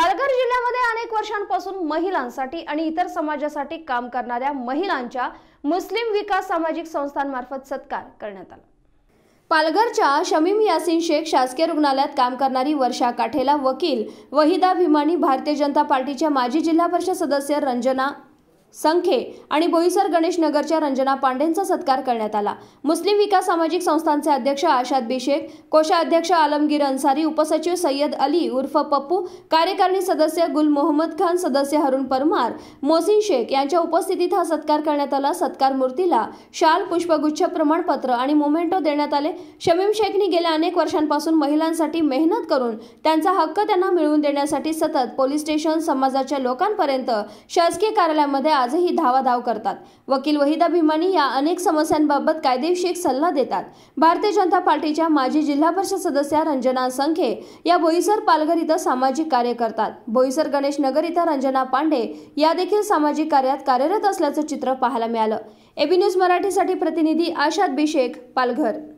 पालघर जिल्ह्यामध्ये अनेक वर्षांपासून महिलांसाठी आणि इतर समाजासाठी काम करणाऱ्या महिलांच्या मुस्लिम विकास सामाजिक संस्थांमार्फत सत्कार करण्यात आला पालघरच्या शमीम यासिन शेख शासकीय रुग्णालयात काम करणारी वर्षा काठेला वकील वहिदा भिमानी भारतीय जनता पार्टीच्या माजी जिल्हा परिषद सदस्य रंजना संखे आणि बोईसर गणेश नगरच्या रंजना पांडेंचा सत्कार करण्यात आला मुस्लिम विकास सामाजिक संस्थांचे अध्यक्ष आशाद बी कोषाध्यक्ष आलमगीर अन्सारी उपसचिव सय्यद अली उर्फ पप्पू कार्यकारिणी सदस्य गुल मोहम्मद खान सदस्य हरुण परमार मोसिन शेख यांच्या उपस्थितीत हा सत्कार करण्यात आला सत्कार मूर्तीला शाल पुष्पगुच्छ प्रमाणपत्र आणि मोमेंटो देण्यात आले शमीम शेखनी गेल्या अनेक वर्षांपासून महिलांसाठी मेहनत करून त्यांचा हक्क त्यांना मिळवून देण्यासाठी सतत पोलीस स्टेशन समाजाच्या लोकांपर्यंत शासकीय कार्यालयामध्ये आजही धावाधाव करतात वकील वहिदा भीमानी या अनेक समस्यांबाबत कायदेशीर सल्ला देतात भारतीय जनता पार्टीच्या माजी जिल्हा परिषद सदस्य रंजना संखे या बोईसर पालघर इथं सामाजिक कार्य करतात बोईसर गणेश नगर इथं रंजना पांडे या देखील सामाजिक कार्यात कार्यरत असल्याचं चित्र पाहायला मिळालं एबी न्यूज मराठीसाठी प्रतिनिधी आशाद बिशेख पालघर